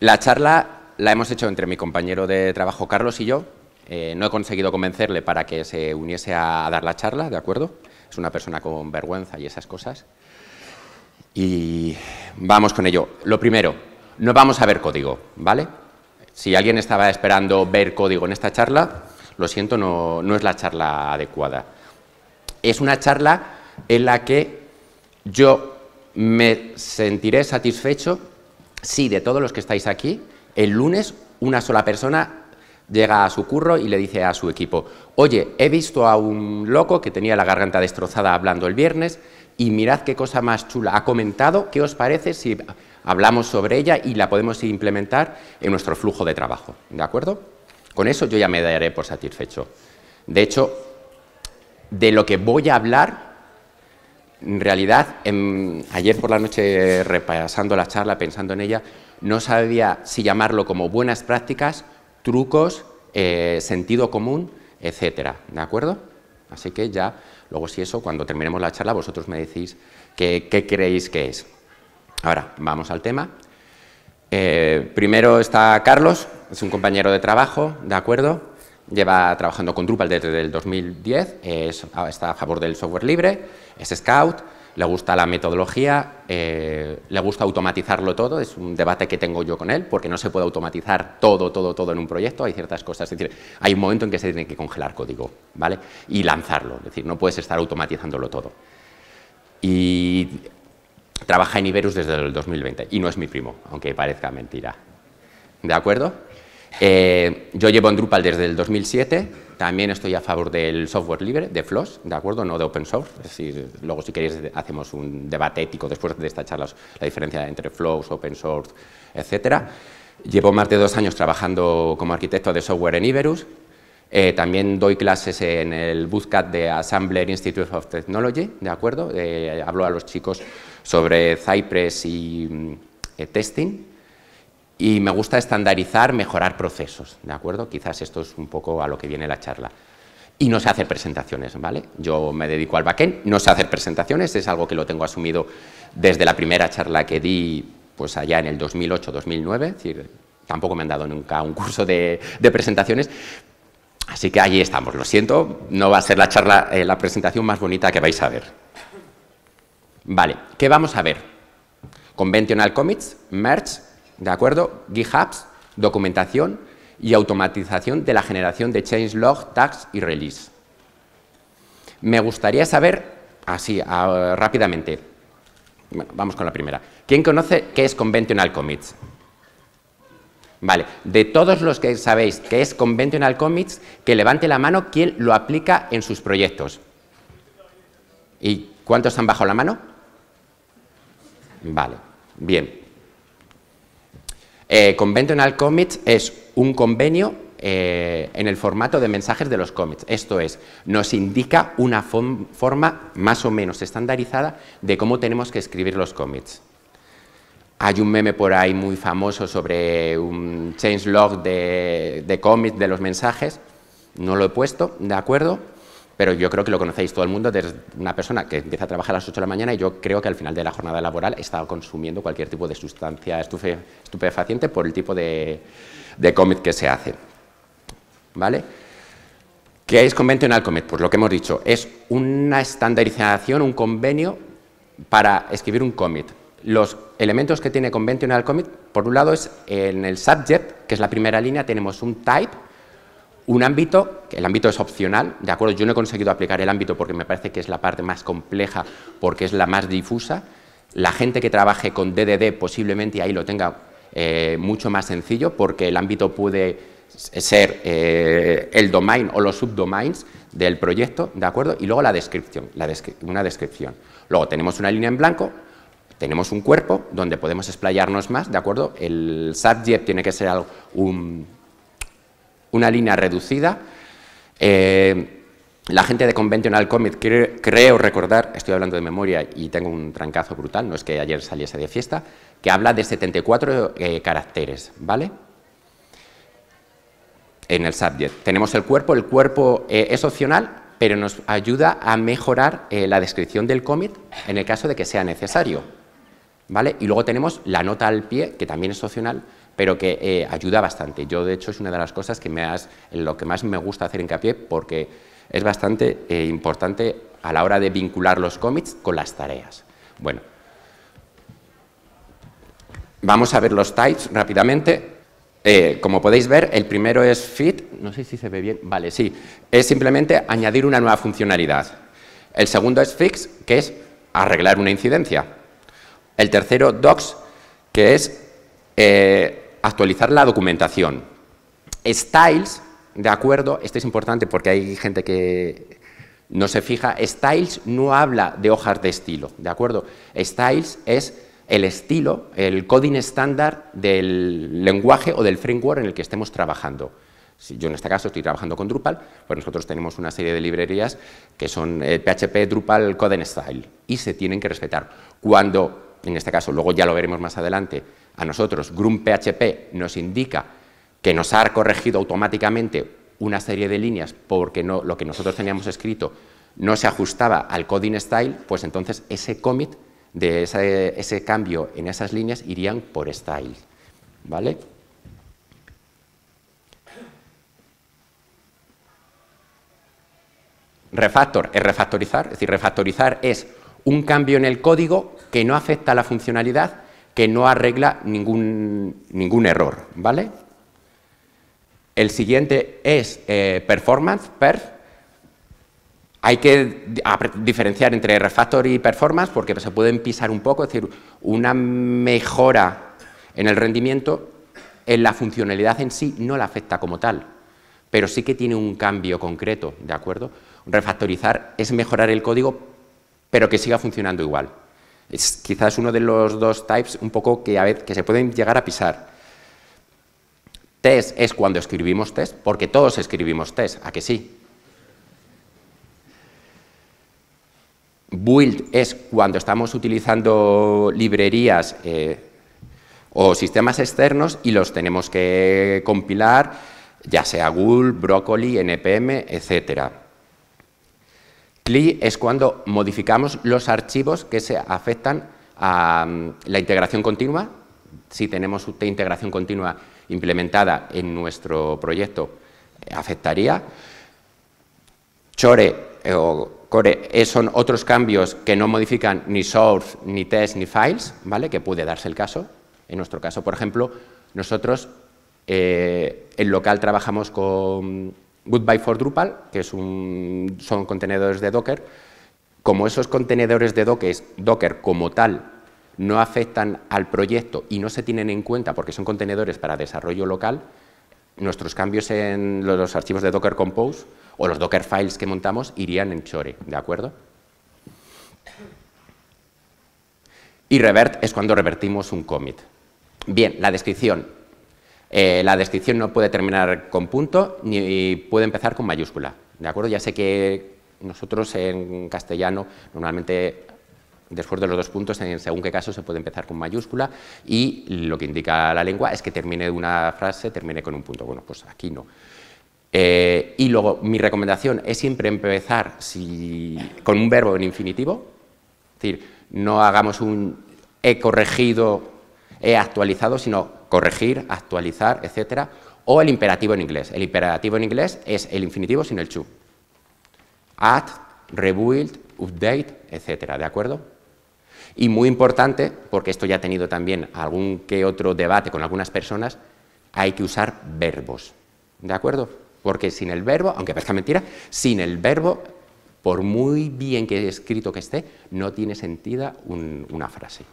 La charla la hemos hecho entre mi compañero de trabajo Carlos y yo. Eh, no he conseguido convencerle para que se uniese a dar la charla, ¿de acuerdo? Es una persona con vergüenza y esas cosas. Y vamos con ello. Lo primero, no vamos a ver código, ¿vale? Si alguien estaba esperando ver código en esta charla, lo siento, no es la charla adecuada. Es una charla en la que yo me sentiré satisfecho Sí, de todos los que estáis aquí, el lunes una sola persona llega a su curro y le dice a su equipo, oye, he visto a un loco que tenía la garganta destrozada hablando el viernes y mirad qué cosa más chula ha comentado, ¿qué os parece si hablamos sobre ella y la podemos implementar en nuestro flujo de trabajo? ¿De acuerdo? Con eso yo ya me daré por satisfecho. De hecho, de lo que voy a hablar en realidad, ayer por la noche repasando la charla, pensando en ella, no sabía si llamarlo como buenas prácticas, trucos, eh, sentido común, etcétera. ¿De acuerdo? Así que ya, luego si eso, cuando terminemos la charla, vosotros me decís qué, creéis que es. Ahora, vamos al tema. Eh, primero está Carlos, es un compañero de trabajo, ¿de acuerdo? lleva trabajando con Drupal desde el 2010, ah, está a favor del software libre, es scout, le gusta la metodología, eh, le gusta automatizarlo todo, es un debate que tengo yo con él, porque no se puede automatizar todo, todo, todo en un proyecto, hay ciertas cosas, es decir, hay un momento en que se tiene que congelar código, ¿vale? Y lanzarlo, es decir, no puedes estar automatizándolo todo. Y trabaja en Iberus desde el 2020, y no es mi primo, aunque parezca mentira. ¿De acuerdo? Eh, yo llevo en Drupal desde el 2007, también estoy a favor del software libre, de Floss, ¿de acuerdo? No de open source, luego si queréis hacemos un debate ético después de esta charla, la diferencia entre Flows, open source, etc. Llevo más de dos años trabajando como arquitecto de software en Iberus, eh, también doy clases en el Bootcamp de Assembler Institute of Technology, ¿de acuerdo? Eh, hablo a los chicos sobre Cypress y mm, testing, y me gusta estandarizar, mejorar procesos, ¿de acuerdo? Quizás esto es un poco a lo que viene la charla. Y no sé hacer presentaciones, ¿vale? Yo me dedico al backend, no sé hacer presentaciones, es algo que lo tengo asumido desde la primera charla que di, pues allá en el 2008-2009, es decir, tampoco me han dado nunca un curso de, presentaciones, así que allí estamos, lo siento, no va a ser la charla, eh, la presentación más bonita que vais a ver. Vale, ¿qué vamos a ver? Conventional commits, merge, ¿De acuerdo? GitHubs, documentación y automatización de la generación de changelog, tags y release. Me gustaría saber, así rápidamente, vamos con la primera. ¿Quién conoce qué es Conventional Commits? Vale, de todos los que sabéis qué es Conventional Commits, que levante la mano quien lo aplica en sus proyectos. ¿Y cuántos han bajo la mano? Vale, bien. Eh, conventional Commits es un convenio eh, en el formato de mensajes de los commits. Esto es, nos indica una forma más o menos estandarizada de cómo tenemos que escribir los commits. Hay un meme por ahí muy famoso sobre un changelog de, de commits de los mensajes. No lo he puesto, ¿de acuerdo? pero yo creo que lo conocéis todo el mundo, desde una persona que empieza a trabajar a las 8 de la mañana y yo creo que al final de la jornada laboral está consumiendo cualquier tipo de sustancia estupefaciente por el tipo de, de cómic que se hace. ¿Vale? ¿Qué es Conventional commit? Pues lo que hemos dicho, es una estandarización, un convenio para escribir un commit. Los elementos que tiene Conventional Commit, por un lado, es en el subject, que es la primera línea, tenemos un type, un ámbito, el ámbito es opcional, ¿de acuerdo? Yo no he conseguido aplicar el ámbito porque me parece que es la parte más compleja, porque es la más difusa. La gente que trabaje con DDD posiblemente ahí lo tenga eh, mucho más sencillo, porque el ámbito puede ser eh, el domain o los subdomains del proyecto, ¿de acuerdo? Y luego la descripción, una descripción. Luego tenemos una línea en blanco, tenemos un cuerpo donde podemos explayarnos más, ¿de acuerdo? El subject tiene que ser un, una línea reducida. Eh, la gente de Conventional Comet, creo, recordar, estoy hablando de memoria y tengo un trancazo brutal, no es que ayer saliese de fiesta, que habla de 74 eh, caracteres, ¿vale? En el subject. Tenemos el cuerpo, el cuerpo eh, es opcional, pero nos ayuda a mejorar la descripción del cómic en el caso de que sea necesario, ¿vale? Y luego tenemos la nota al pie, que también es opcional, pero que eh, ayuda bastante. Yo, de hecho, es una de las cosas que me en lo que más me gusta hacer hincapié porque es bastante eh, importante a la hora de vincular los commits con las tareas. Bueno, vamos a ver los types rápidamente. Eh, como podéis ver, el primero es fit, no sé si se ve bien, vale, sí, es simplemente añadir una nueva funcionalidad. El segundo es fix, que es arreglar una incidencia. El tercero, docs, que es actualizar la documentación. Styles, de acuerdo, esto es importante porque hay gente que no se fija, Styles no habla de hojas de estilo, ¿de acuerdo? Styles es el estilo, el coding estándar del lenguaje o del framework en el que estemos trabajando. Si yo en este caso estoy trabajando con Drupal, pues nosotros tenemos una serie de librerías que son PHP, eh, Drupal, Code Style, y se tienen que respetar. Cuando, en este caso, luego ya lo veremos más adelante, a nosotros PHP nos indica que nos ha corregido automáticamente una serie de líneas porque lo que nosotros teníamos escrito no se ajustaba al coding style, pues entonces ese commit de ese, cambio en esas líneas irían por style. ¿Vale? Refactor es refactorizar, es decir, refactorizar es un cambio en el código que no afecta a la funcionalidad, que no arregla ningún, error, ¿vale? El siguiente es eh, performance, perf, hay que diferenciar entre refactor y performance porque se pueden pisar un poco, es decir, una mejora en el rendimiento, en la funcionalidad en sí no la afecta como tal, pero sí que tiene un cambio concreto, ¿de acuerdo? Refactorizar es mejorar el código, pero que siga funcionando igual. Es quizás uno de los dos types un poco que, a que se pueden llegar a pisar. Test es cuando escribimos test, porque todos escribimos test, ¿a que sí? Build es cuando estamos utilizando librerías eh, o sistemas externos y los tenemos que compilar, ya sea Google, Broccoli, NPM, etcétera. Lee es cuando modificamos los archivos que se afectan a mm, la integración continua. Si tenemos una integración continua implementada en nuestro proyecto, afectaría. Chore eh, o Core eh, son otros cambios que no modifican ni source, ni test, ni files, ¿vale? que puede darse el caso. En nuestro caso, por ejemplo, nosotros eh, en local trabajamos con Goodbye for Drupal, que son contenedores de Docker. Como esos contenedores de Docker, Docker como tal no afectan al proyecto y no se tienen en cuenta porque son contenedores para desarrollo local, nuestros cambios en los archivos de Docker Compose o los Docker Files que montamos irían en Chore, ¿de acuerdo? Y revert es cuando revertimos un commit. Bien, la descripción. Eh, la descripción no puede terminar con punto ni puede empezar con mayúscula. ¿De acuerdo? Ya sé que nosotros en castellano normalmente después de los dos puntos, en según qué caso, se puede empezar con mayúscula y lo que indica la lengua es que termine una frase, termine con un punto. Bueno, pues aquí no. Eh, y luego, mi recomendación es siempre empezar con un verbo en infinitivo, es decir, no hagamos un he corregido, he actualizado, sino corregir, actualizar, etcétera, o el imperativo en inglés. El imperativo en inglés es el infinitivo sin el to. Add, rebuild, update, etcétera, ¿de acuerdo? Y muy importante, porque esto ya ha tenido también algún que otro debate con algunas personas, hay que usar verbos, ¿de acuerdo? Porque sin el verbo, aunque parezca mentira, sin el verbo, por muy bien que escrito que esté, no tiene sentido una frase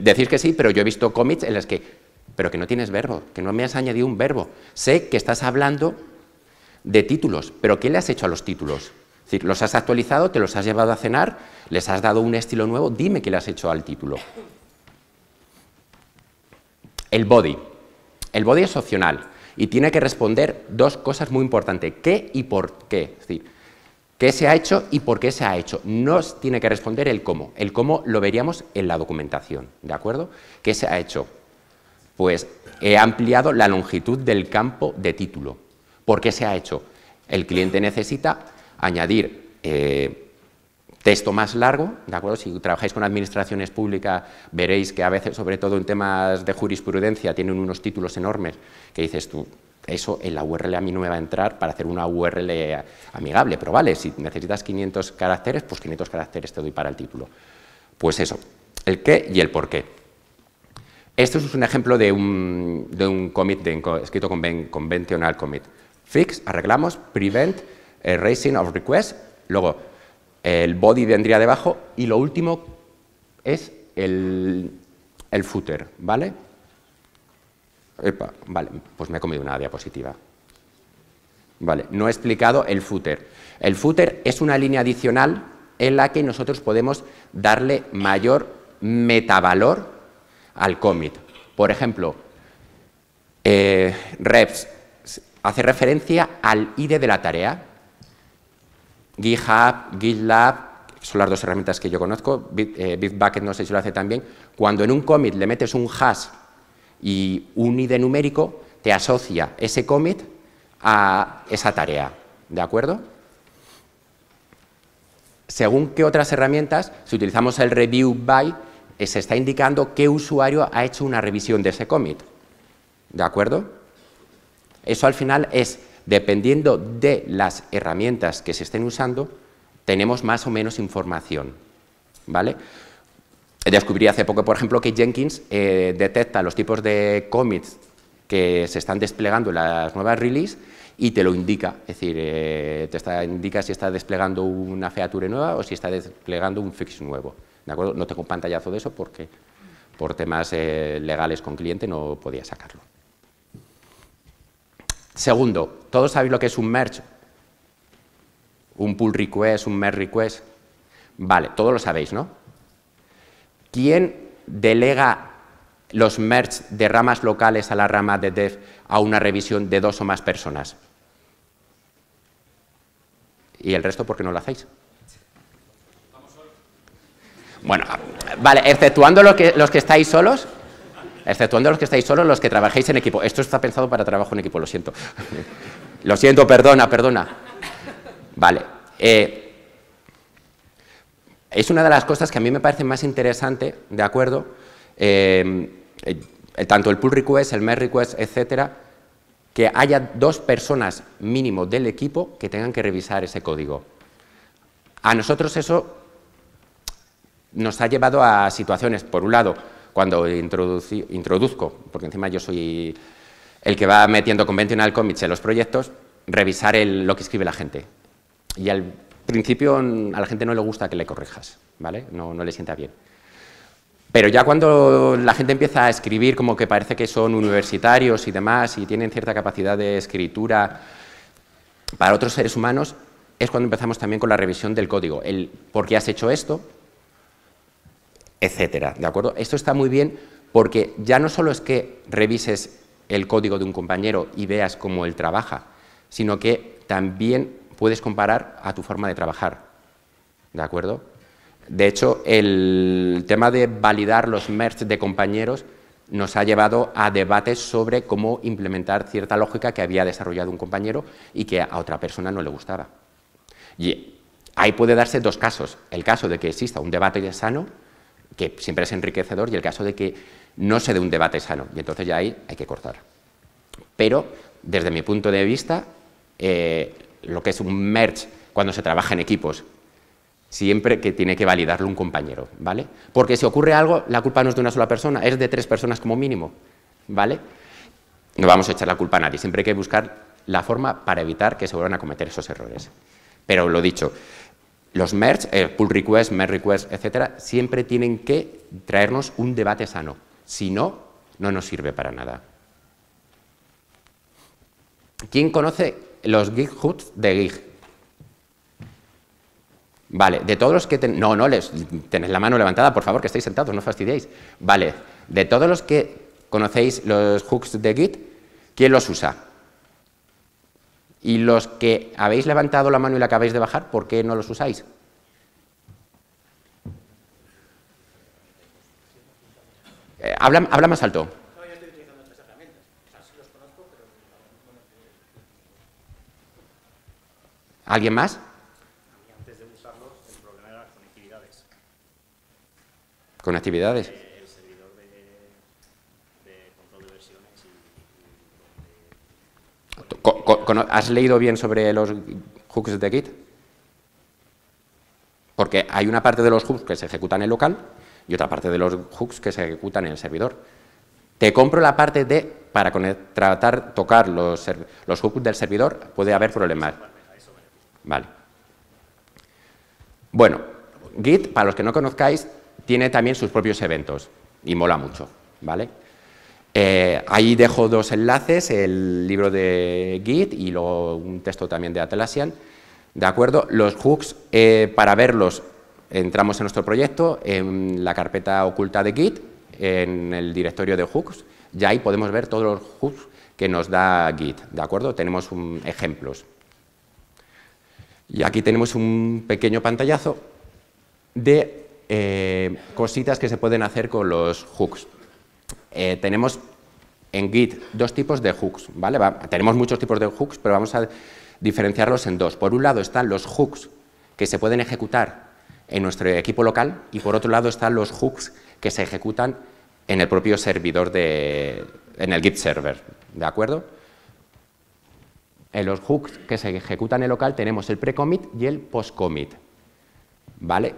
decís que sí, pero yo he visto cómics en los que, pero que no tienes verbo, que no me has añadido un verbo. Sé que estás hablando de títulos, pero ¿qué le has hecho a los títulos? Es decir, los has actualizado, te los has llevado a cenar, les has dado un estilo nuevo, dime qué le has hecho al título. El body. El body es opcional y tiene que responder dos cosas muy importantes, qué y por qué. Es decir, ¿Qué se ha hecho y por qué se ha hecho? Nos tiene que responder el cómo. El cómo lo veríamos en la documentación, ¿de acuerdo? ¿Qué se ha hecho? Pues he ampliado la longitud del campo de título. ¿Por qué se ha hecho? El cliente necesita añadir eh, texto más largo, ¿de acuerdo? Si trabajáis con administraciones públicas veréis que a veces, sobre todo en temas de jurisprudencia, tienen unos títulos enormes que dices tú, eso en la URL a mí no me va a entrar para hacer una URL amigable, pero vale, si necesitas 500 caracteres, pues 500 caracteres te doy para el título. Pues eso, el qué y el por qué. Esto es un ejemplo de un, de un commit escrito con convencional commit. Fix, arreglamos, prevent, erasing eh, of request, luego el body vendría debajo y lo último es el, el footer, ¿vale? vale, pues me he comido una diapositiva. Vale, no he explicado el footer. El footer es una línea adicional en la que nosotros podemos darle mayor metavalor al commit. Por ejemplo, eh, reps hace referencia al ID de la tarea. GitHub, GitLab, son las dos herramientas que yo conozco, eh, Bitbucket no sé si lo hace también. Cuando en un commit le metes un hash y un ID numérico te asocia ese commit a esa tarea, ¿de acuerdo? Según qué otras herramientas, si utilizamos el review by, eh, se está indicando qué usuario ha hecho una revisión de ese commit, ¿de acuerdo? Eso al final es, dependiendo de las herramientas que se estén usando, tenemos más o menos información, ¿vale? descubrí hace poco, por ejemplo, que Jenkins eh, detecta los tipos de commits que se están desplegando en las nuevas releases y te lo indica, es decir, eh, te indica si está desplegando una feature nueva o si está desplegando un fix nuevo. ¿De acuerdo? No tengo un pantallazo de eso porque por temas eh, legales con cliente no podía sacarlo. Segundo, ¿todos sabéis lo que es un merge? Un pull request, un merge request. Vale, todos lo sabéis, ¿no? ¿Quién delega los merge de ramas locales a la rama de dev a una revisión de dos o más personas? ¿Y el resto por qué no lo hacéis? Bueno, vale, exceptuando los que, los que estáis solos, exceptuando los que estáis solos, los que trabajéis en equipo. Esto está pensado para trabajo en equipo, lo siento. lo siento, perdona, perdona. Vale. Eh, es una de las cosas que a mí me parece más interesante, ¿de acuerdo? Em, eh, tanto el pull request, el merge request, etcétera, que haya dos personas mínimo del equipo que tengan que revisar ese código. A nosotros eso nos ha llevado a situaciones, por un lado, cuando introduzco, porque encima yo soy el que va metiendo conventional comics en los proyectos, revisar el, lo que escribe la gente. Y al principio a la gente no le gusta que le corrijas, ¿vale? No, no le sienta bien. Pero ya cuando la gente empieza a escribir como que parece que son universitarios y demás y tienen cierta capacidad de escritura para otros seres humanos, es cuando empezamos también con la revisión del código, el por qué has hecho esto, etcétera, ¿de acuerdo? Esto está muy bien porque ya no solo es que revises el código de un compañero y veas cómo él trabaja, sino que también puedes comparar a tu forma de trabajar. ¿De acuerdo? De hecho, el tema de validar los merch de compañeros nos ha llevado a debates sobre cómo implementar cierta lógica que había desarrollado un compañero y que a otra persona no le gustaba. Y ahí puede darse dos casos. El caso de que exista un debate sano, que siempre es enriquecedor, y el caso de que no se dé un debate sano. Y entonces ya ahí hay que cortar. Pero, desde mi punto de vista, eh, lo que es un merge cuando se trabaja en equipos, siempre que tiene que validarlo un compañero, ¿vale? Porque si ocurre algo, la culpa no es de una sola persona, es de tres personas como mínimo, ¿vale? No vamos a echar la culpa a nadie, siempre hay que buscar la forma para evitar que se vuelvan a cometer esos errores. Pero lo dicho, los merge, eh, pull request, merge request, etc., siempre tienen que traernos un debate sano. Si no, no nos sirve para nada. ¿Quién conoce los git-hooks de git? Vale, de todos los que... No, no, les... tenéis la mano levantada, por favor, que estáis sentados, no fastidiéis. Vale, de todos los que conocéis los hooks de Git, ¿quién los usa? Y los que habéis levantado la mano y la acabáis de bajar, ¿por qué no los usáis? Eh, habla más alto. ¿Alguien más? Antes de usarlos, el problema era las conectividades. Eh, el servidor de, control de versiones y... has leído bien sobre los hooks de Git? Porque hay una parte de los hooks que se ejecutan en local y otra parte de los hooks que se ejecutan en el servidor. Te compro la parte de, para tratar, tocar los hooks del servidor, puede haber problemas. Vale. Bueno, Git, para los que no conozcáis, tiene también sus propios eventos y mola mucho, ¿vale? Eh, ahí dejo dos enlaces, el libro de Git y luego un texto también de Atlassian, ¿de acuerdo? Los hooks, eh, para verlos, entramos en nuestro proyecto, en la carpeta oculta de Git, en el directorio de hooks, y ahí podemos ver todos los hooks que nos da Git, ¿de acuerdo? Tenemos un, ejemplos. Y aquí tenemos un pequeño pantallazo de eh, cositas que se pueden hacer con los hooks. Eh, tenemos en Git dos tipos de hooks, ¿vale? tenemos muchos tipos de hooks, pero vamos a diferenciarlos en dos. Por un lado están los hooks que se pueden ejecutar en nuestro equipo local y por otro lado están los hooks que se ejecutan en el propio servidor de, en el Git server, ¿de acuerdo? en eh, los hooks que se ejecutan en el local tenemos el pre-commit y el post-commit. ¿Vale?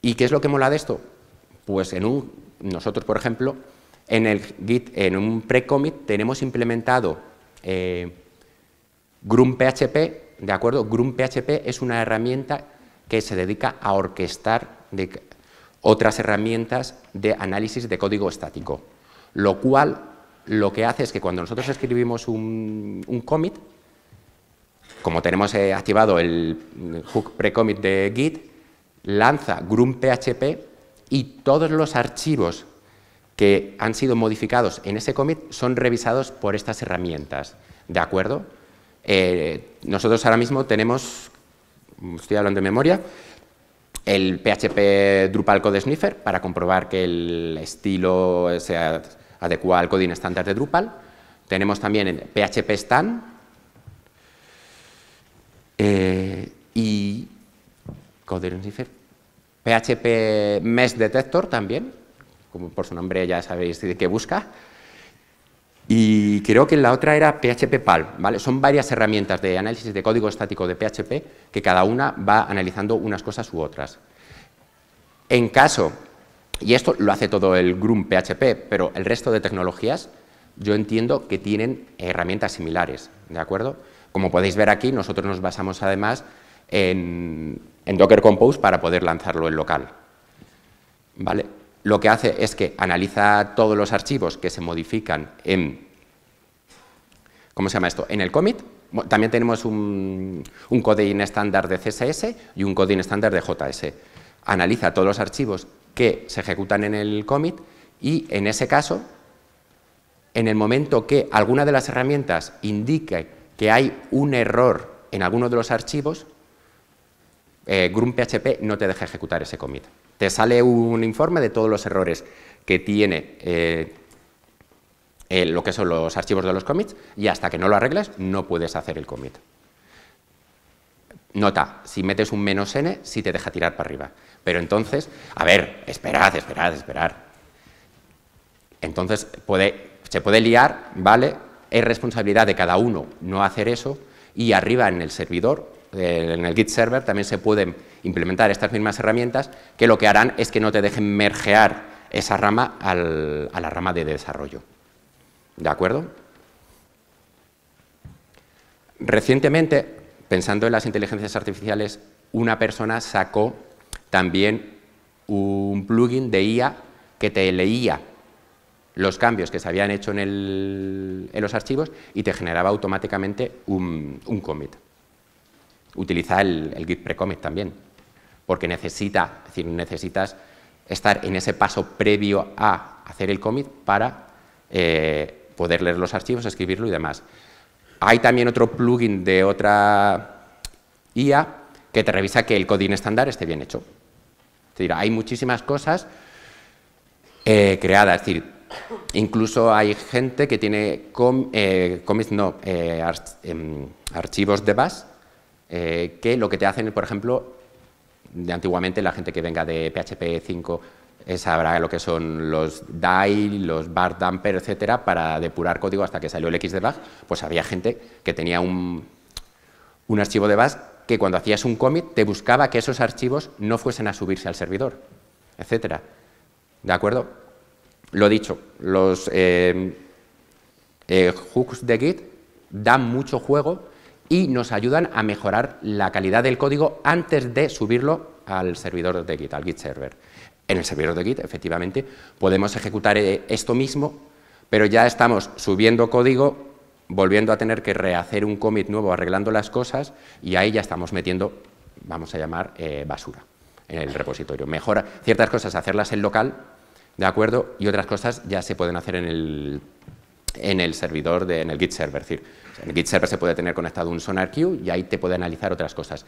¿Y qué es lo que mola de esto? Pues en un, nosotros, por ejemplo, en el Git, en un pre-commit, tenemos implementado eh, ¿de acuerdo? Grum es una herramienta que se dedica a orquestar otras herramientas de análisis de código estático, lo cual lo que hace es que cuando nosotros escribimos un, commit, como tenemos eh, activado el hook pre-commit de Git, lanza grumphp y todos los archivos que han sido modificados en ese commit son revisados por estas herramientas. ¿De acuerdo? Eh, nosotros ahora mismo tenemos, estoy hablando de memoria, el PHP Drupal Code Sniffer para comprobar que el estilo sea adecuada al coding estándar de Drupal. Tenemos también el PHP Stan. Eh, y PHP Mesh Detector también, como por su nombre ya sabéis de qué busca. Y creo que la otra era PHP PAL. ¿vale? Son varias herramientas de análisis de código estático de PHP que cada una va analizando unas cosas u otras. En caso y esto lo hace todo el Groom PHP, pero el resto de tecnologías yo entiendo que tienen herramientas similares, ¿de acuerdo? Como podéis ver aquí, nosotros nos basamos además en, Docker Compose para poder lanzarlo en local, ¿vale? Lo que hace es que analiza todos los archivos que se modifican en, ¿cómo se llama esto? En el commit, también tenemos un, un coding estándar de CSS y un coding estándar de JS. Analiza todos los archivos que se ejecutan en el commit y en ese caso, en el momento que alguna de las herramientas indique que hay un error en alguno de los archivos, eh, no te deja ejecutar ese commit. Te sale un informe de todos los errores que tiene eh, eh, lo que son los archivos de los commits y hasta que no lo arregles no puedes hacer el commit. Nota, si metes un menos n, sí te deja tirar para arriba. Pero entonces, a ver, esperad, esperad, esperad. Entonces se puede liar, ¿vale? Es responsabilidad de cada uno no hacer eso y arriba en el servidor, eh, en el Git server, también se pueden implementar estas mismas herramientas que lo que harán es que no te dejen mergear esa rama a la rama de desarrollo. ¿De acuerdo? Recientemente pensando en las inteligencias artificiales, una persona sacó también un plugin de IA que te leía los cambios que se habían hecho en, los archivos y te generaba automáticamente un, commit. Utiliza el, Git pre-commit también, porque necesita, decir, necesitas estar en ese paso previo a hacer el commit para eh, poder leer los archivos, escribirlo y demás. Hay también otro plugin de otra IA que te revisa que el coding estándar esté bien hecho. Es decir, hay muchísimas cosas eh, creadas. Es decir, incluso hay gente que tiene eh, no, eh, em, archivos de base que lo que te hacen, por ejemplo, de antiguamente la gente que venga de PHP 5 sabrá lo que son los DAI, los bar damper, etcétera, para depurar código hasta que salió el xdebug, pues había gente que tenía un, un archivo de BAS que cuando hacías un commit te buscaba que esos archivos no fuesen a subirse al servidor, etcétera. ¿De acuerdo? Lo dicho, los eh, eh, hooks de Git dan mucho juego y nos ayudan a mejorar la calidad del código antes de subirlo al servidor de Git, al Git server. En el servidor de Git, efectivamente, podemos ejecutar eh, esto mismo, pero ya estamos subiendo código, volviendo a tener que rehacer un commit nuevo, arreglando las cosas, y ahí ya estamos metiendo, vamos a llamar, eh, basura en el repositorio. Mejora ciertas cosas, hacerlas en local, ¿de acuerdo? Y otras cosas ya se pueden hacer en el, servidor, de, en el Git server. Es decir, en el Git server se puede tener conectado un Sonar Queue y ahí te puede analizar otras cosas.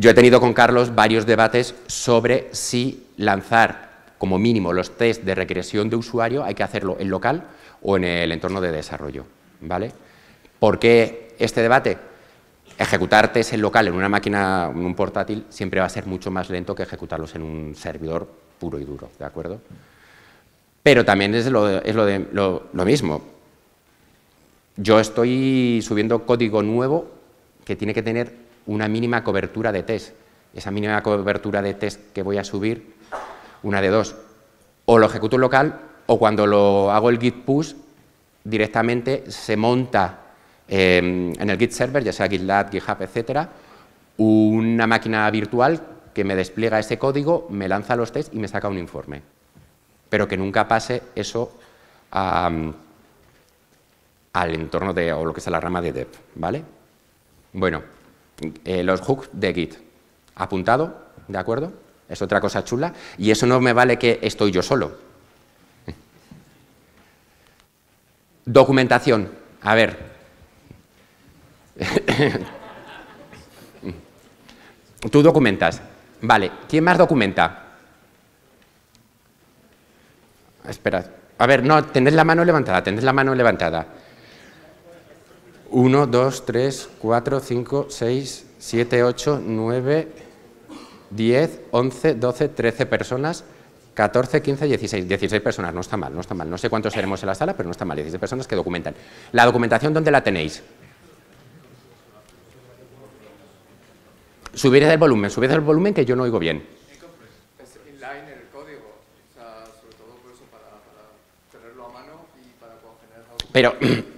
Yo he tenido con Carlos varios debates sobre si lanzar como mínimo los test de regresión de usuario hay que hacerlo en local o en el entorno de desarrollo. ¿vale? ¿Por qué este debate? Ejecutar test en local en una máquina, en un portátil, siempre va a ser mucho más lento que ejecutarlos en un servidor puro y duro, ¿de acuerdo? Pero también es lo, lo mismo. Yo estoy subiendo código nuevo que tiene que tener una mínima cobertura de test. Esa mínima cobertura de test que voy a subir, una de dos, o lo ejecuto local o cuando lo hago el git push directamente se monta em, en el git server, ya sea GitLab, GitHub, etcétera, una máquina virtual que me despliega ese código, me lanza los tests y me saca un informe. Pero que nunca pase eso al entorno de, o lo que sea la rama de dev, ¿vale? Bueno, eh, los hooks de Git. Apuntado, ¿de acuerdo? Es otra cosa chula. Y eso no me vale que estoy yo solo. Documentación. A ver. Tú documentas. Vale. ¿Quién más documenta? espera, A ver, no, tened la mano levantada, tened la mano levantada. 1, 2, 3, 4, 5, 6, 7, 8, 9, 10, 11, 12, 13 personas, 14, 15, 16. 16 personas, no está mal, no está mal. No sé cuántos seremos en la sala, pero no está mal. 16 personas que documentan. ¿La documentación dónde la tenéis? subiré el volumen, subiré el volumen que yo no oigo bien. Es inline el código, sobre todo para, tenerlo a mano y para generar... Pero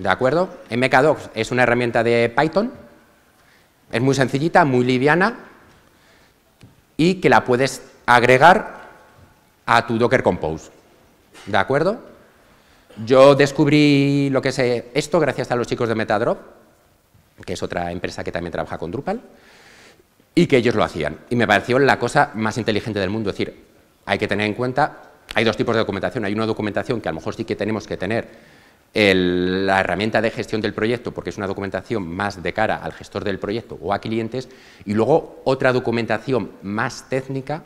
¿De acuerdo? MKDocs es una herramienta de Python, es muy sencillita, muy liviana y que la puedes agregar a tu Docker Compose. ¿De acuerdo? Yo descubrí lo que es eh, esto gracias a los chicos de Metadrop, que es otra empresa que también trabaja con Drupal, y que ellos lo hacían. Y me pareció la cosa más inteligente del mundo. Es decir, hay que tener en cuenta, hay dos tipos de documentación. Hay una documentación que a lo mejor sí que tenemos que tener la herramienta de gestión del proyecto, porque es una documentación más de cara al gestor del proyecto o a clientes, y luego otra documentación más técnica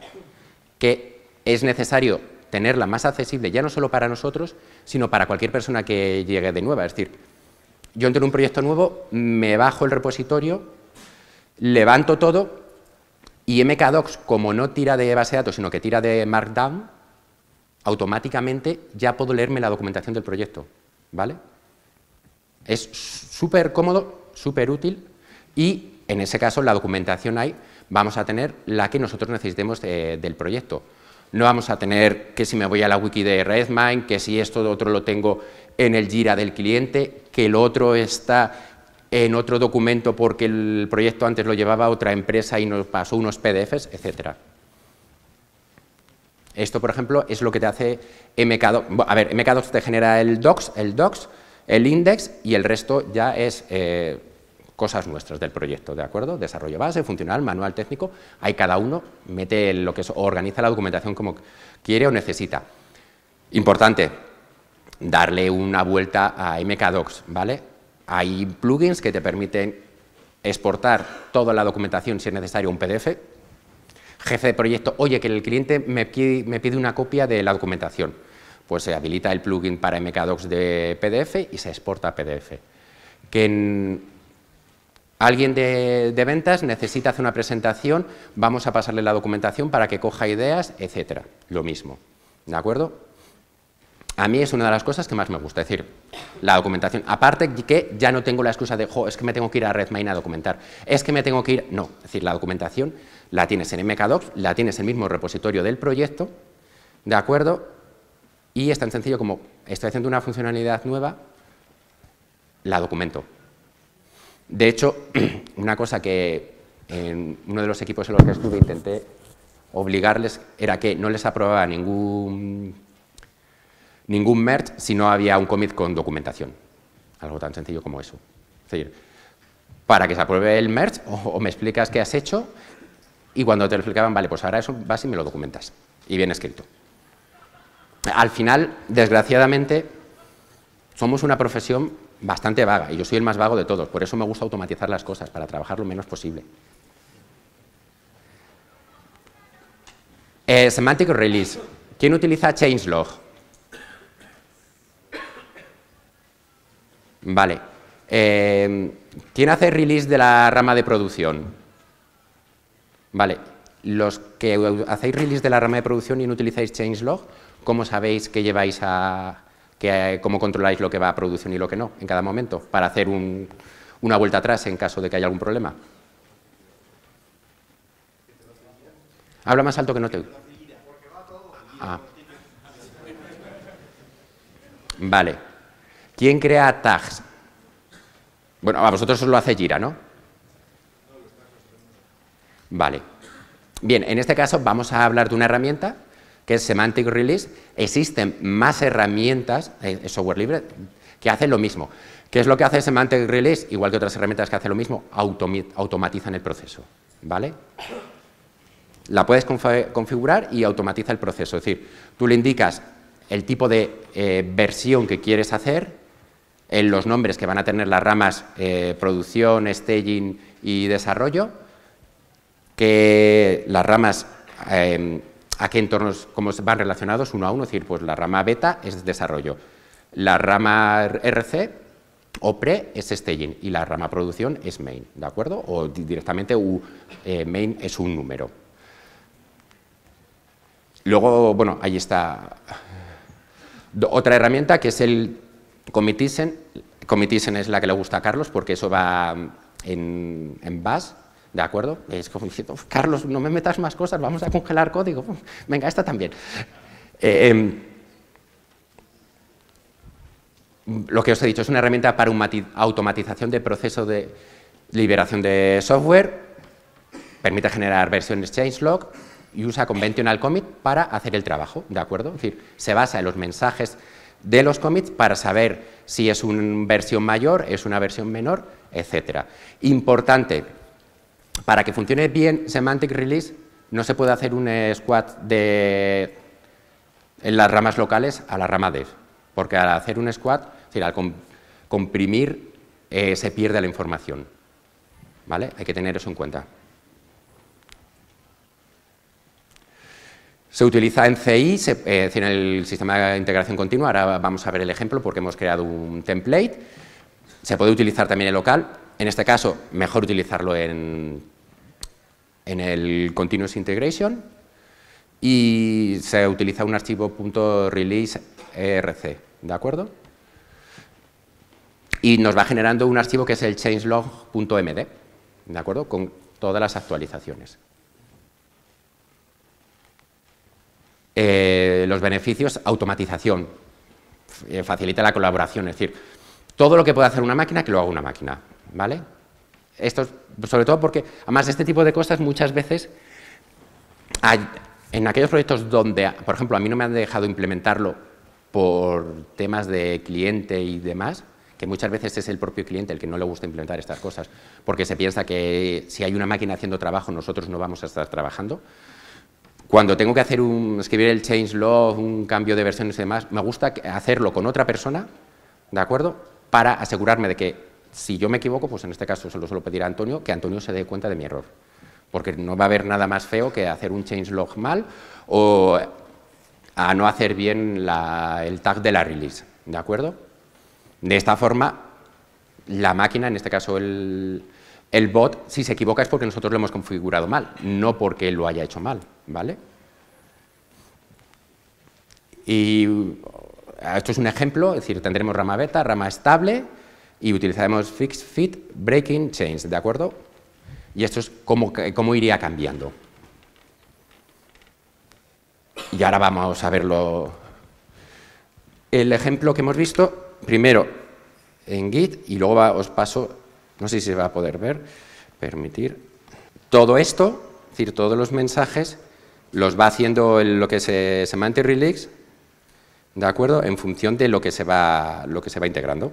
que es necesario tenerla más accesible, ya no solo para nosotros, sino para cualquier persona que llegue de nueva. Es decir, yo entro en un proyecto nuevo, me bajo el repositorio, levanto todo y MKDocs, como no tira de base de datos, sino que tira de Markdown, automáticamente ya puedo leerme la documentación del proyecto. ¿vale? Es súper cómodo, súper útil y en ese caso la documentación ahí vamos a tener la que nosotros necesitemos eh, del proyecto. No vamos a tener que si me voy a la wiki de Redmine, que si esto otro lo tengo en el Jira del cliente, que el otro está en otro documento porque el proyecto antes lo llevaba otra empresa y nos pasó unos PDFs, etcétera. Esto, por ejemplo, es lo que te hace MKDocs. A ver, MKDocs te genera el docs, el docs, el index y el resto ya es eh, cosas nuestras del proyecto, ¿de acuerdo? Desarrollo base, funcional, manual técnico, ahí cada uno mete lo que organiza la documentación como quiere o necesita. Importante, darle una vuelta a MKDocs, ¿vale? Hay plugins que te permiten exportar toda la documentación, si es necesario, un PDF, jefe de proyecto, oye, que el cliente me pide, una copia de la documentación. Pues se habilita el plugin para MKDocs de PDF y se exporta a PDF. Que Alguien de, ventas necesita hacer una presentación, vamos a pasarle la documentación para que coja ideas, etcétera. Lo mismo, ¿de acuerdo? A mí es una de las cosas que más me gusta, es decir, la documentación. Aparte que ya no tengo la excusa de, es que me tengo que ir a Redmine a documentar, es que me tengo que ir... No, es decir, la documentación la tienes en MKDocs, la tienes en el mismo repositorio del proyecto, ¿de acuerdo? Y es tan sencillo como estoy haciendo una funcionalidad nueva, la documento. De hecho, una cosa que en uno de los equipos en los que estuve intenté obligarles era que no les aprobaba ningún, ningún merge si no había un commit con documentación. Algo tan sencillo como eso. Es decir, para que se apruebe el merge, o me explicas qué has hecho, y cuando te lo explicaban, vale, pues ahora eso vas y me lo documentas. Y bien escrito. Al final, desgraciadamente, somos una profesión bastante vaga, y yo soy el más vago de todos, por eso me gusta automatizar las cosas, para trabajar lo menos posible. Semántico eh, semantic Release. ¿Quién utiliza changelog? Vale. Eh, ¿Quién hace release de la rama de producción? Vale, los que hacéis release de la rama de producción y no utilizáis changelog, ¿cómo sabéis que lleváis a... Que, eh, cómo controláis lo que va a producción y lo que no en cada momento para hacer una vuelta atrás en caso de que haya algún problema? Habla más alto que no te ah. Vale. ¿Quién crea tags? Bueno, a vosotros os lo hace Gira, ¿no? Vale. Bien, en este caso vamos a hablar de una herramienta que es Semantic Release. Existen más herramientas, de eh, software libre, que hacen lo mismo. ¿Qué es lo que hace Semantic Release? Igual que otras herramientas que hacen lo mismo, automatizan el proceso. ¿Vale? La puedes configurar y automatiza el proceso. Es decir, tú le indicas el tipo de eh, versión que quieres hacer, en los nombres que van a tener las ramas eh, producción, staging y desarrollo, que las ramas, eh, a qué entornos cómo van relacionados uno a uno, es decir, pues la rama beta es desarrollo, la rama RC o pre es staging y la rama producción es main, ¿de acuerdo? O directamente eh, main es un número. Luego, bueno, ahí está otra herramienta que es el commitizen Commitisen es la que le gusta a Carlos porque eso va en, en ¿De acuerdo? Es como diciendo, Carlos, no me metas más cosas, vamos a congelar código. Venga, esta también. Eh, em, lo que os he dicho es una herramienta para automatización de proceso de liberación de software, permite generar versiones changelog y usa conventional commit para hacer el trabajo, ¿de acuerdo? Es decir, se basa en los mensajes de los commits para saber si es una versión mayor, es una versión menor, etc. Importante, para que funcione bien Semantic Release, no se puede hacer un squat de en las ramas locales a la rama dev, porque al hacer un squat, al comprimir, eh, se pierde la información. Hay que tener eso en cuenta. Se utiliza en eh, CI, en el sistema de integración continua, ahora vamos a ver el ejemplo porque hemos creado un template. Se puede utilizar también en local, en este caso, mejor utilizarlo en, el Continuous Integration y se utiliza un archivo .release ¿de acuerdo? Y nos va generando un archivo que es el changelog.md, ¿de acuerdo? Con todas las actualizaciones. Eh, los beneficios, automatización, eh, facilita la colaboración, es decir, todo lo que puede hacer una máquina, que lo haga una máquina. ¿vale? Esto, sobre todo porque, además, este tipo de cosas muchas veces, hay, en aquellos proyectos donde, por ejemplo, a mí no me han dejado implementarlo por temas de cliente y demás, que muchas veces es el propio cliente el que no le gusta implementar estas cosas, porque se piensa que si hay una máquina haciendo trabajo, nosotros no vamos a estar trabajando. Cuando tengo que hacer un, escribir el change log, un cambio de versiones y demás, me gusta hacerlo con otra persona, ¿de acuerdo?, para asegurarme de que si yo me equivoco, pues en este caso solo lo suelo pedir a Antonio, que Antonio se dé cuenta de mi error, porque no va a haber nada más feo que hacer un changelog mal o a no hacer bien el tag de la release, ¿de acuerdo? De esta forma, la máquina, en este caso el, bot, si se equivoca es porque nosotros lo hemos configurado mal, no porque él lo haya hecho mal, ¿vale? Y ah, esto es un ejemplo, es decir, tendremos rama beta, rama estable, y utilizaremos fixed fit, breaking, change, ¿de acuerdo? Y esto es cómo, iría cambiando. Y ahora vamos a verlo. El ejemplo que hemos visto, primero en Git y luego os paso, no sé si se va a poder ver, permitir. Todo esto, es decir, todos los mensajes, los va haciendo el, lo que se eh, semantic release, ¿de acuerdo? En función de lo que se va, lo que se va integrando.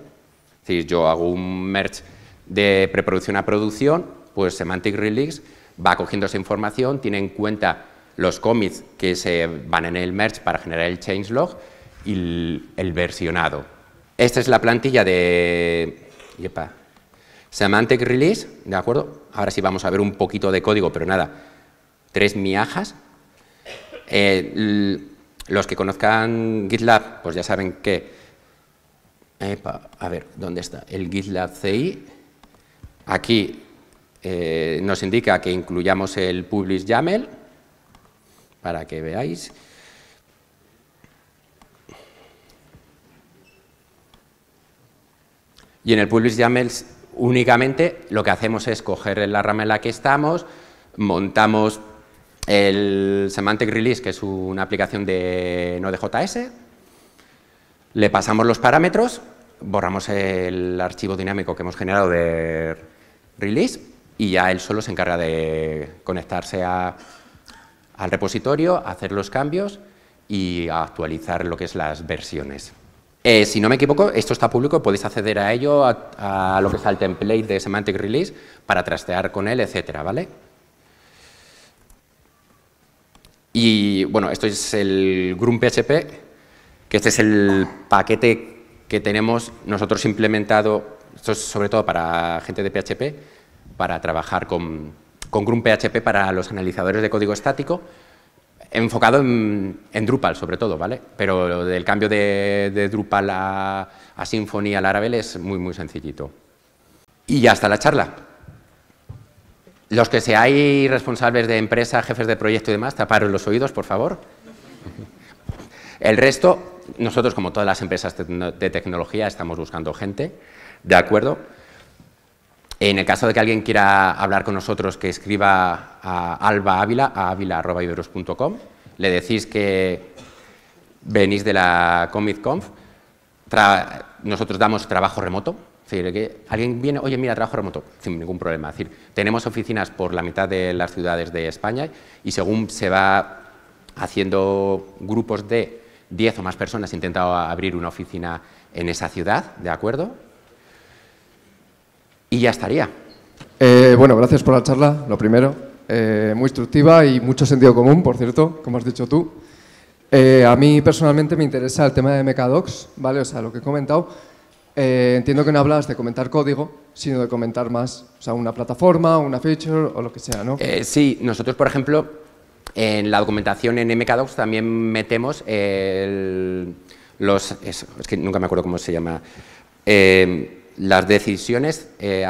Es yo hago un merge de preproducción a producción, pues Semantic Release va cogiendo esa información, tiene en cuenta los commits que se van en el merge para generar el changelog y el, versionado. Esta es la plantilla de Semantic Release, ¿de acuerdo? Ahora sí vamos a ver un poquito de código, pero nada, tres miajas. Eh, los que conozcan GitLab, pues ya saben que a ver, ¿dónde está? El GitLab CI. Aquí eh, nos indica que incluyamos el publish YAML para que veáis. Y en el publish YAML únicamente lo que hacemos es coger la rama en la que estamos, montamos el Semantic Release, que es una aplicación de Node.js, le pasamos los parámetros, borramos el archivo dinámico que hemos generado de release y ya él solo se encarga de conectarse al repositorio, hacer los cambios y actualizar lo que es las versiones. Eh, si no me equivoco, esto está público, podéis acceder a ello, a, lo que es el template de Semantic Release para trastear con él, etcétera, ¿vale? Y bueno, esto es el group PHP, que este es el paquete que tenemos nosotros implementado, esto es sobre todo para gente de PHP, para trabajar con, con PHP para los analizadores de código estático, enfocado en, en, Drupal sobre todo, ¿vale? Pero el cambio de, de Drupal a, a, Symfony, a Laravel es muy, muy sencillito. Y ya está la charla. Los que seáis responsables de empresa, jefes de proyecto y demás, taparos los oídos, por favor. El resto, nosotros como todas las empresas de tecnología estamos buscando gente, ¿de acuerdo? En el caso de que alguien quiera hablar con nosotros, que escriba a Alba Ávila, a Ávila@iberos.com, le decís que venís de la ComitConf, nosotros damos trabajo remoto, es decir, que alguien viene, oye, mira, trabajo remoto, sin ningún problema. Es decir, tenemos oficinas por la mitad de las ciudades de España y según se va haciendo grupos de 10 o más personas intentado abrir una oficina en esa ciudad, ¿de acuerdo? Y ya estaría. Eh, bueno, gracias por la charla, lo primero. Eh, muy instructiva y mucho sentido común, por cierto, como has dicho tú. Eh, a mí personalmente me interesa el tema de Mecadox, ¿vale? O sea, lo que he comentado. entiendo que no hablas de comentar código, sino de comentar más, o sea, una plataforma, una feature o lo que sea, ¿no? sí, nosotros, por ejemplo, en la documentación en MKDocs también metemos los, que nunca me acuerdo cómo se llama, eh, las decisiones eh,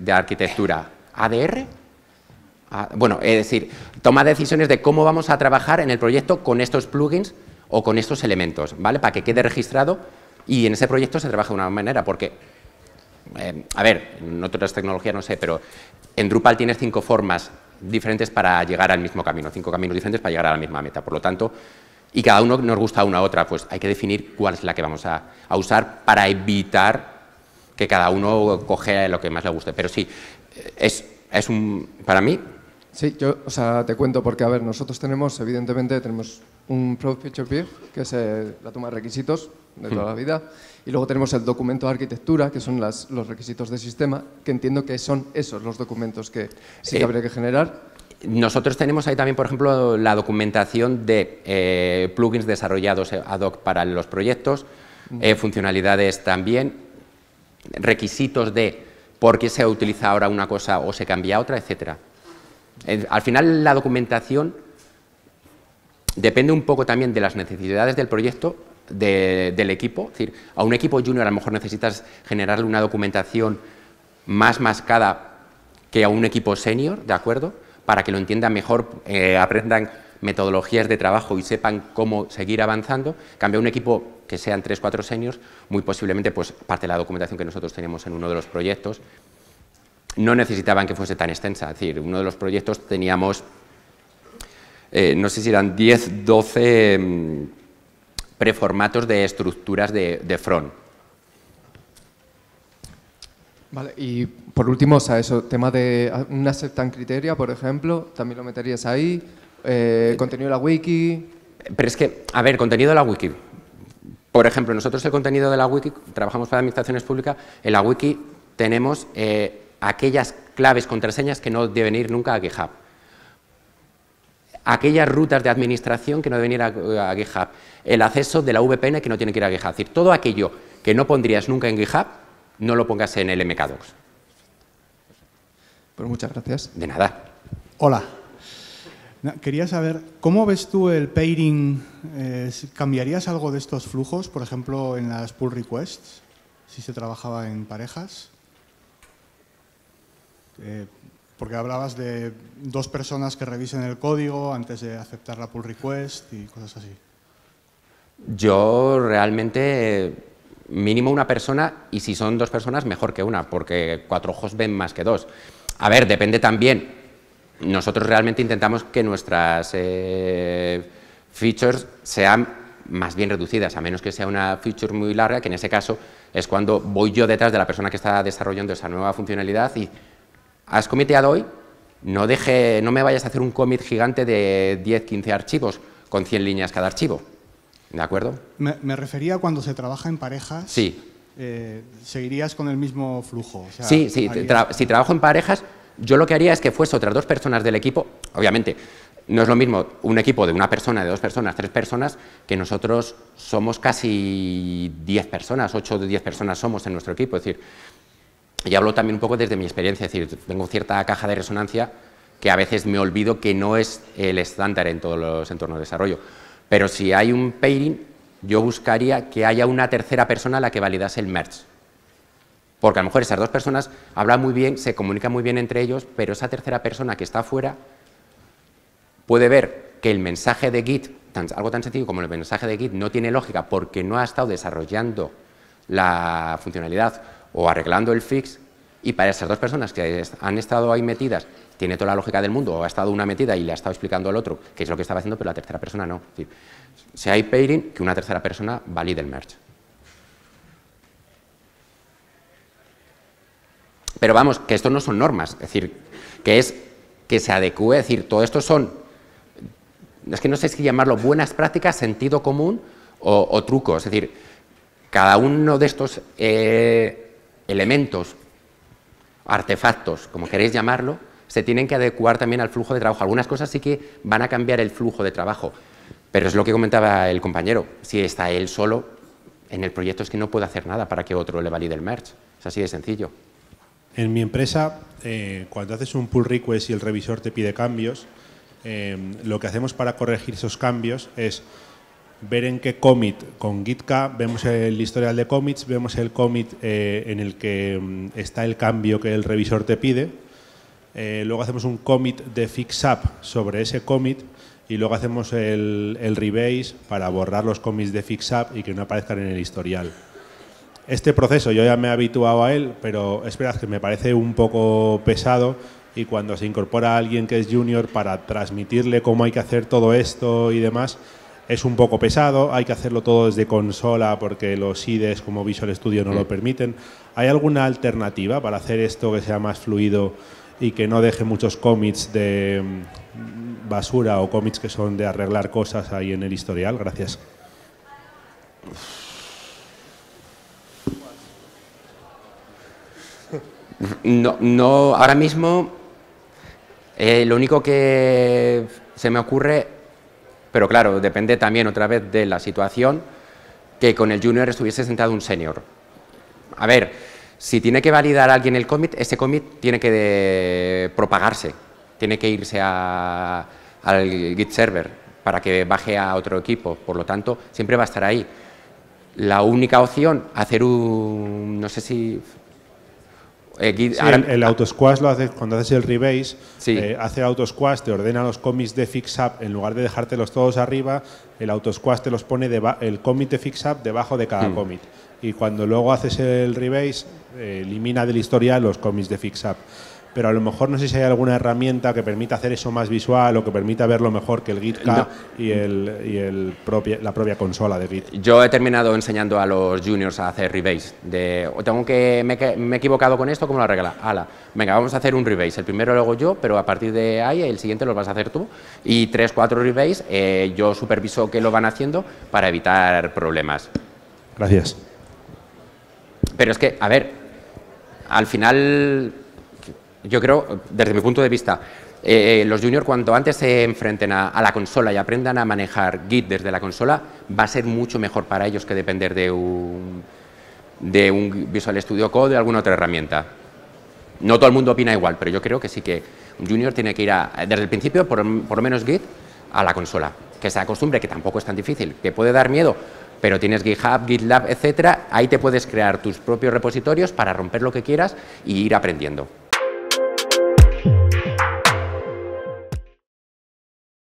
de, arquitectura, ADR. Ah, bueno, es decir, toma decisiones de cómo vamos a trabajar en el proyecto con estos plugins o con estos elementos, ¿vale? Para que quede registrado y en ese proyecto se trabaje de una manera, porque, eh, a ver, en otras tecnologías no sé, pero en Drupal tienes cinco formas diferentes para llegar al mismo camino, cinco caminos diferentes para llegar a la misma meta. Por lo tanto, y cada uno nos gusta una u otra, pues hay que definir cuál es la que vamos a, usar para evitar que cada uno coge lo que más le guste. Pero sí, es, es un, para mí Sí, yo, o sea, te cuento porque, a ver, nosotros tenemos, evidentemente, tenemos un Product Feature que es eh, la toma de requisitos de toda la hmm. vida, y luego tenemos el documento de arquitectura, que son las, los requisitos de sistema, que entiendo que son esos los documentos que sí que eh, habría que generar. Nosotros tenemos ahí también, por ejemplo, la documentación de eh, plugins desarrollados ad hoc para los proyectos, hmm. funcionalidades también, requisitos de por qué se utiliza ahora una cosa o se cambia otra, etcétera. Eh, al final la documentación depende un poco también de las necesidades del proyecto, del equipo. Es decir, a un equipo junior a lo mejor necesitas generarle una documentación más mascada que a un equipo senior, ¿de acuerdo? Para que lo entiendan mejor, eh, aprendan metodologías de trabajo y sepan cómo seguir avanzando. Cambia un equipo que sean tres cuatro seniors, muy posiblemente pues, parte de la documentación que nosotros tenemos en uno de los proyectos no necesitaban que fuese tan extensa. Es decir, uno de los proyectos teníamos, eh, no sé si eran 10, 12 mm, preformatos de estructuras de, front. Vale, y por último, o sea, eso, tema de ah, una aceptan criteria, por ejemplo, también lo meterías ahí, eh, eh, contenido de la wiki... Pero es que, a ver, contenido de la wiki. Por ejemplo, nosotros el contenido de la wiki, trabajamos para administraciones públicas, en la wiki tenemos aquellas claves, contraseñas que no deben ir nunca a GitHub, aquellas rutas de administración que no deben ir a, GitHub, el acceso de la VPN que no tiene que ir a GitHub, es decir, todo aquello que no pondrías nunca en GitHub, no lo pongas en el MKDocs. Pues muchas gracias. De nada. Hola. Quería saber, ¿cómo ves tú el pairing? Eh, ¿Cambiarías algo de estos flujos, por ejemplo, en las pull requests, si se trabajaba en parejas? Eh, porque hablabas de dos personas que revisen el código antes de aceptar la pull request y cosas así. Yo realmente mínimo una persona y si son dos personas mejor que una, porque cuatro ojos ven más que dos. A ver, depende también. Nosotros realmente intentamos que nuestras eh, features sean más bien reducidas, a menos que sea una feature muy larga, que en ese caso es cuando voy yo detrás de la persona que está desarrollando esa nueva funcionalidad y has comiteado hoy, no, deje, no me vayas a hacer un commit gigante de 10, 15 archivos con 100 líneas cada archivo. ¿De acuerdo? Me, refería a cuando se trabaja en parejas. Sí. Eh, ¿Seguirías con el mismo flujo? sí, sí. si trabajo en parejas, yo lo que haría es que fuese otras dos personas del equipo. Obviamente, no es lo mismo un equipo de una persona, de dos personas, tres personas, que nosotros somos casi diez personas, ocho o diez personas somos en nuestro equipo. Es decir, y hablo también un poco desde mi experiencia, es decir, tengo cierta caja de resonancia que a veces me olvido que no es el estándar en todos los entornos de desarrollo. Pero si hay un pairing, yo buscaría que haya una tercera persona a la que validase el merge. Porque a lo mejor esas dos personas hablan muy bien, se comunican muy bien entre ellos, pero esa tercera persona que está afuera puede ver que el mensaje de Git, algo tan sencillo como el mensaje de Git, no tiene lógica porque no ha estado desarrollando la funcionalidad o arreglando el fix, y para esas dos personas que han estado ahí metidas, tiene toda la lógica del mundo, o ha estado una metida y le ha estado explicando al otro qué es lo que estaba haciendo, pero la tercera persona no. Si, hay pairing, que una tercera persona valide el merge. Pero vamos, que esto no son normas, es decir, que es que se adecue, es decir, todo esto son, es que no sé si llamarlo buenas prácticas, sentido común o, trucos es decir, cada uno de estos... Eh, elementos, artefactos, como queréis llamarlo, se tienen que adecuar también al flujo de trabajo. Algunas cosas sí que van a cambiar el flujo de trabajo, pero es lo que comentaba el compañero. Si está él solo en el proyecto es que no puede hacer nada para que otro le valide el merge. Es así de sencillo. En mi empresa, eh, cuando haces un pull request y el revisor te pide cambios, eh, lo que hacemos para corregir esos cambios es ver en qué commit con Gitka, vemos el historial de commits, vemos el commit eh, en el que mm, está el cambio que el revisor te pide, eh, luego hacemos un commit de fix-up sobre ese commit y luego hacemos el, rebase para borrar los commits de fix-up y que no aparezcan en el historial. Este proceso yo ya me he habituado a él, pero esperad que me parece un poco pesado y cuando se incorpora alguien que es junior para transmitirle cómo hay que hacer todo esto y demás, es un poco pesado, hay que hacerlo todo desde consola porque los IDEs como Visual Studio no lo mm. permiten. ¿Hay alguna alternativa para hacer esto que sea más fluido y que no deje muchos cómics de mm, basura o cómics que son de arreglar cosas ahí en el historial? Gracias. No, ahora mismo eh, lo único que se me ocurre pero claro, depende también otra vez de la situación que con el junior estuviese sentado un senior. A ver, si tiene que validar alguien el commit, ese commit tiene que eh, propagarse, tiene que irse al Git server para que baje a otro equipo, por lo tanto, siempre va a estar ahí. La única opción, hacer un, no sé si eh, el, autosquash lo hace cuando haces el rebase, eh, hace autosquash, te ordena los commits de fix up en lugar de dejártelos todos arriba, el auto te los pone el commit de fix up debajo de cada cómic. Hmm. commit. Y cuando luego haces el rebase, eh, elimina elimina la historia los commits de fix up pero a lo mejor no sé si hay alguna herramienta que permita hacer eso más visual o que permita verlo mejor que el GitK y, la propia consola de Git. Yo he terminado enseñando a los juniors a hacer rebase. tengo que, me, he equivocado con esto, ¿cómo lo arregla? Ala, venga, vamos a hacer un rebase. El primero lo hago yo, pero a partir de ahí el siguiente lo vas a hacer tú. Y tres, cuatro rebase, eh, yo superviso que lo van haciendo para evitar problemas. Gracias. Pero es que, a ver, al final yo creo, desde mi punto de vista, eh, los juniors cuanto antes se enfrenten a, la consola y aprendan a manejar Git desde la consola, va a ser mucho mejor para ellos que depender de un, Visual Studio Code o alguna otra herramienta. No todo el mundo opina igual, pero yo creo que sí que un junior tiene que ir desde el principio, por, lo menos Git, a la consola. Que se acostumbre, que tampoco es tan difícil, que puede dar miedo, pero tienes GitHub, GitLab, etcétera, ahí te puedes crear tus propios repositorios para romper lo que quieras y ir aprendiendo.